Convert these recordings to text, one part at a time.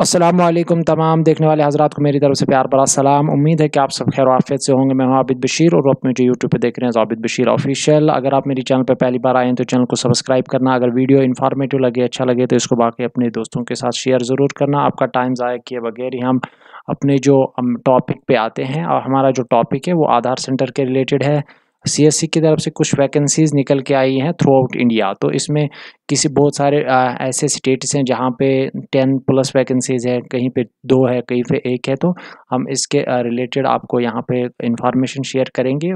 असलम तमाम देखने वाले हजरात को मेरी तरफ से प्यार बड़ा सलाम उम्मीद है कि आप सब खैर आफियत से होंगे मैं हूं आबिद बशीर और आप मुझे यूट्यूब पे देख रहे हैं आबिद बशीर ऑफिशियल अगर आप मेरी चैनल पर पहली बार आए हैं तो चैनल को सब्सक्राइब करना अगर वीडियो इन्फॉर्मेटिव लगे अच्छा लगे तो इसको बाकी अपने दोस्तों के साथ शेयर ज़रूर करना आपका टाइम ज़ाया किए बगैर ही हम अपने जो टॉपिक पर आते हैं और हमारा जो टॉपिक है वो आधार सेंटर के रिलेटेड है सीएससी की तरफ से कुछ वैकेंसीज़ निकल के आई हैं थ्रू आउट इंडिया तो इसमें किसी बहुत सारे आ, ऐसे स्टेट्स हैं जहाँ पे टेन प्लस वैकेंसीज़ है कहीं पे दो है कहीं पे एक है तो हम इसके रिलेटेड आपको यहाँ पे इंफॉर्मेशन शेयर करेंगे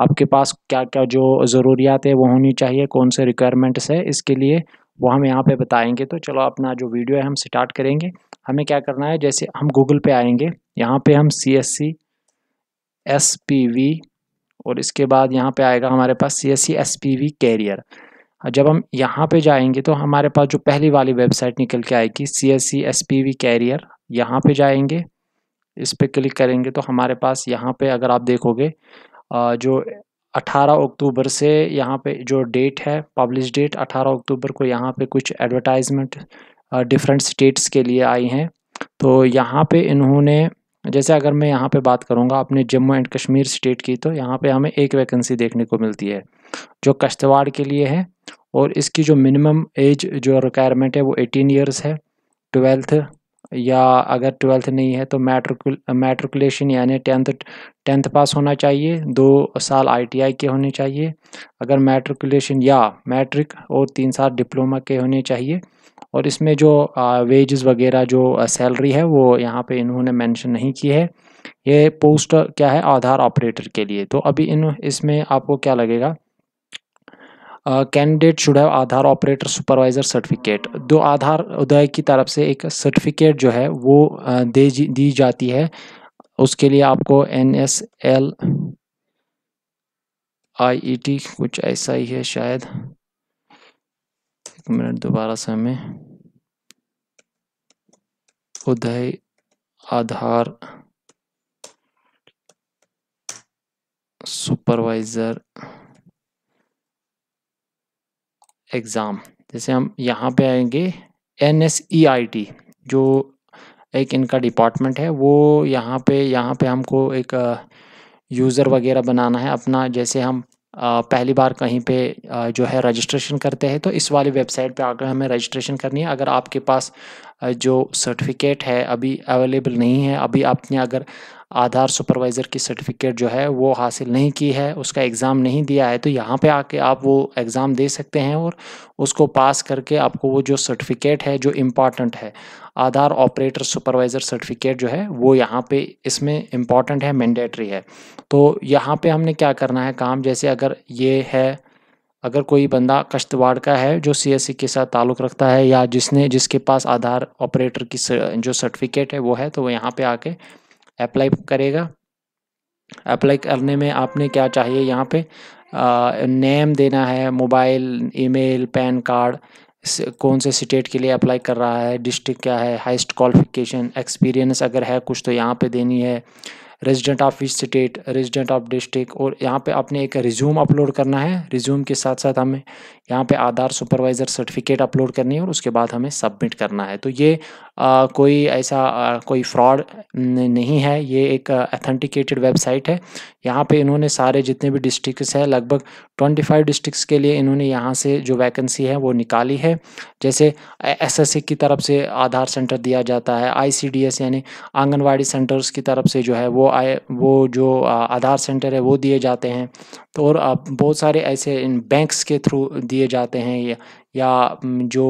आपके पास क्या क्या जो ज़रूरियात है वो होनी चाहिए कौन से रिक्वायरमेंट्स है इसके लिए वो हम यहाँ पर बताएँगे तो चलो अपना जो वीडियो है हम स्टार्ट करेंगे हमें क्या करना है जैसे हम गूगल पे आएंगे यहाँ पे हम C S C S P V और इसके बाद यहाँ पे आएगा हमारे पास C S C S P V career जब हम यहाँ पे जाएंगे तो हमारे पास जो पहली वाली वेबसाइट निकल के आएगी C S C S P V career यहाँ पर जाएंगे इस पर क्लिक करेंगे तो हमारे पास यहाँ पे अगर आप देखोगे जो 18 अक्टूबर से यहाँ पे जो डेट है पब्लिश डेट 18 अक्टूबर को यहाँ पे कुछ एडवर्टाइजमेंट डिफरेंट स्टेट्स के लिए आई हैं तो यहाँ पे इन्होंने जैसे अगर मैं यहाँ पे बात करूँगा अपने जम्मू एंड कश्मीर स्टेट की तो यहाँ पे हमें एक वैकेंसी देखने को मिलती है जो कश्तवाड़ के लिए है और इसकी जो मिनिमम एज जो रिक्वायरमेंट है वो एटीन ईयर्स है ट्वेल्थ या अगर ट्वेल्थ नहीं है तो मैट्रिकुल मैट्रिकुलेशन यानी टेंथ टेंथ पास होना चाहिए दो साल आईटीआई के होने चाहिए अगर मैट्रिकुलेशन या मैट्रिक और तीन साल डिप्लोमा के होने चाहिए और इसमें जो वेजेस वगैरह जो सैलरी है वो यहाँ पे इन्होंने मेंशन नहीं की है ये पोस्ट क्या है आधार ऑपरेटर के लिए तो अभी इन इसमें आपको क्या लगेगा candidate should have Aadhaar operator supervisor certificate दो आधार उदय की तरफ से एक सर्टिफिकेट जो है वो दे दी जाती है उसके लिए आपको N S L I E T कुछ ऐसा ही है शायद एक मिनट दोबारा से हमें उदय आधार सुपरवाइज़र एग्ज़ाम जैसे हम यहाँ पे आएंगे N S E I T जो एक इनका डिपार्टमेंट है वो यहाँ पे यहाँ पे हमको एक यूज़र uh, वगैरह बनाना है अपना जैसे हम पहली बार कहीं पे जो है रजिस्ट्रेशन करते हैं तो इस वाली वेबसाइट पे आकर हमें रजिस्ट्रेशन करनी है अगर आपके पास जो सर्टिफिकेट है अभी अवेलेबल नहीं है अभी आपने अगर आधार सुपरवाइज़र की सर्टिफिकेट जो है वो हासिल नहीं की है उसका एग्ज़ाम नहीं दिया है तो यहाँ पे आके आप वो एग्ज़ाम दे सकते हैं और उसको पास करके आपको वो जो सर्टिफिकेट है जो इम्पॉर्टेंट है आधार ऑपरेटर सुपरवाइज़र सर्टिफिकेट जो है वो यहाँ पे इसमें इम्पॉर्टेंट है मैंडेटरी है तो यहाँ पे हमने क्या करना है काम जैसे अगर ये है अगर कोई बंदा कश्तवाड़ का है जो सी e के साथ ताल्लुक़ रखता है या जिसने जिसके पास आधार ऑपरेटर की जो सर्टिफिकेट है वो है तो वो यहाँ पे आके अप्लाई करेगा अप्लाई करने में आपने क्या चाहिए यहाँ पे नेम देना है मोबाइल ईमेल पैन कार्ड कौन से स्टेट के लिए अप्लाई कर रहा है डिस्ट्रिक्ट क्या है हाइस्ट क्वालिफिकेशन एक्सपीरियंस अगर है कुछ तो यहाँ पे देनी है resident of state resident of district और यहाँ पे आपने एक रिज्यूम अपलोड करना है रिज्यूम के साथ साथ हमें यहाँ पे आधार सुपरवाइज़र सर्टिफिकेट अपलोड करनी है और उसके बाद हमें सबमिट करना है तो ये आ, कोई ऐसा आ, कोई फ्रॉड नहीं है ये एक अथेंटिकेटेड वेबसाइट है यहाँ पे इन्होंने सारे जितने भी डिस्ट्रिक्स हैं लगभग 25 डिस्ट्रिक्स के लिए इन्होंने यहाँ से जो वैकेंसी है वो निकाली है जैसे एस की तरफ से आधार सेंटर दिया जाता है आई यानी आंगनवाड़ी सेंटर्स की तरफ से जो है वो आए वो जो आधार सेंटर है वो दिए जाते हैं तो और आप बहुत सारे ऐसे इन बैंक्स के थ्रू दिए जाते हैं या जो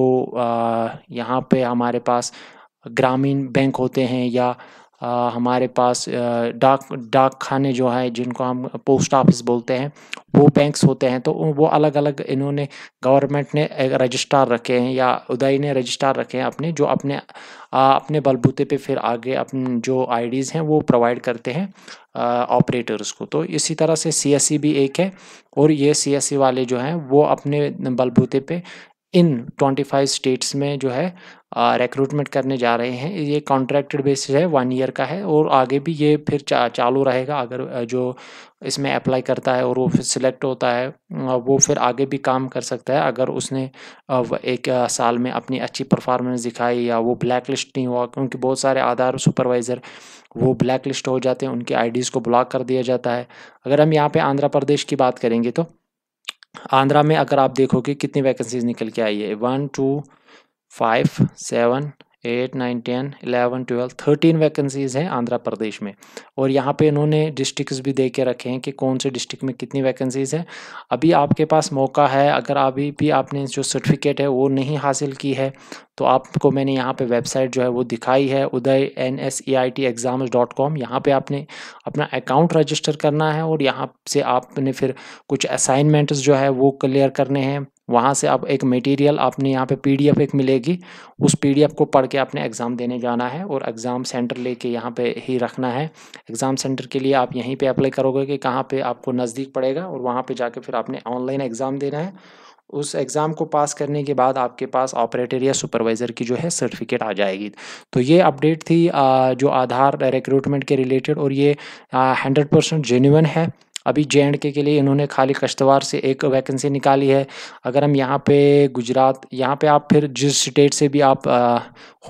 यहाँ पे हमारे पास ग्रामीण बैंक होते हैं या आ, हमारे पास डाक डाक खाने जो है जिनको हम पोस्ट ऑफिस बोलते हैं वो बैंक्स होते हैं तो वो अलग अलग इन्होंने गवर्नमेंट ने रजिस्ट्रार रखे हैं या उदय ने रजिस्ट्रार रखे हैं अपने जो अपने आ, अपने बलबूते पे फिर आगे अपने जो आईडीज़ हैं वो प्रोवाइड करते हैं ऑपरेटर्स को तो इसी तरह से सीएससी e भी एक है और ये सीएससी e वाले जो हैं वो अपने बलबूते पे इन 25 स्टेट्स में जो है रिक्रूटमेंट करने जा रहे हैं ये कॉन्ट्रैक्टेड बेसिस है वन ईयर का है और आगे भी ये फिर चा, चालू रहेगा अगर जो इसमें अप्लाई करता है और वो फिर सिलेक्ट होता है वो फिर आगे भी काम कर सकता है अगर उसने एक साल में अपनी अच्छी परफॉर्मेंस दिखाई या वो ब्लैक लिस्ट नहीं हुआ क्योंकि बहुत सारे आधार सुपरवाइज़र वो ब्लैक लिस्ट हो जाते हैं उनकी आईडीज़ को ब्लॉक कर दिया जाता है अगर हम यहाँ पे आंध्र प्रदेश की बात करेंगे तो आंध्रा में अगर आप देखोगे कितनी वैकेंसीज निकल के आई है one two five seven eight nine ten eleven twelve thirteen vacancies हैं आंध्र प्रदेश में और यहाँ पे इन्होंने डिस्ट्रिक्स भी दे के रखे हैं कि कौन से डिस्ट्रिक्ट में कितनी वैकेंसीज़ हैं अभी आपके पास मौका है अगर अभी भी आपने जो सर्टिफिकेट है वो नहीं हासिल की है तो आपको मैंने यहाँ पे वेबसाइट जो है वो दिखाई है उदय N S E I T exams dot com यहाँ पर आपने अपना अकाउंट रजिस्टर करना है और यहाँ से आपने फिर कुछ असाइनमेंट्स जो है वो क्लियर करने हैं वहाँ से आप एक मटेरियल आपने यहाँ पे पीडीएफ एक मिलेगी उस पीडीएफ को पढ़ के आपने एग्ज़ाम देने जाना है और एग्ज़ाम सेंटर लेके यहाँ पे ही रखना है एग्ज़ाम सेंटर के लिए आप यहीं पे अप्लाई करोगे कि कहाँ पे आपको नज़दीक पड़ेगा और वहाँ पे जाके फिर आपने ऑनलाइन एग्ज़ाम देना है उस एग्ज़ाम को पास करने के बाद आपके पास ऑपरेटर या सुपरवाइज़र की जो है सर्टिफिकेट आ जाएगी तो ये अपडेट थी जो आधार रिक्रूटमेंट के रिलेटेड और ये हंड्रेड परसेंट जेन्यून है अभी जे के लिए इन्होंने खाली कश्तवार से एक वैकेंसी निकाली है अगर हम यहाँ पे गुजरात यहाँ पे आप फिर जिस स्टेट से भी आप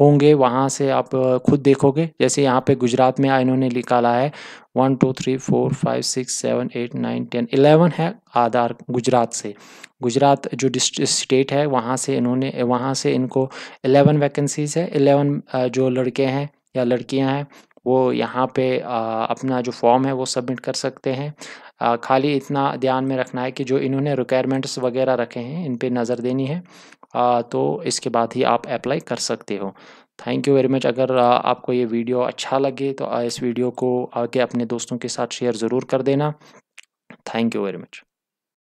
होंगे वहाँ से आप खुद देखोगे जैसे यहाँ पे गुजरात में इन्होंने निकाला है one two three four five six seven eight nine ten eleven है आधार गुजरात से गुजरात जो स्टेट है वहाँ से इन्होंने वहाँ से इनको एलेवन वैकेंसीज़ है एलेवन जो लड़के हैं या लड़कियाँ हैं वो यहाँ पे आ, अपना जो फॉर्म है वो सबमिट कर सकते हैं खाली इतना ध्यान में रखना है कि जो इन्होंने रिक्वायरमेंट्स वगैरह रखे हैं इन पर नज़र देनी है तो इसके बाद ही आप अप्लाई कर सकते हो थैंक यू वेरी मच अगर आपको ये वीडियो अच्छा लगे तो इस वीडियो को आगे अपने दोस्तों के साथ शेयर ज़रूर कर देना थैंक यू वेरी मच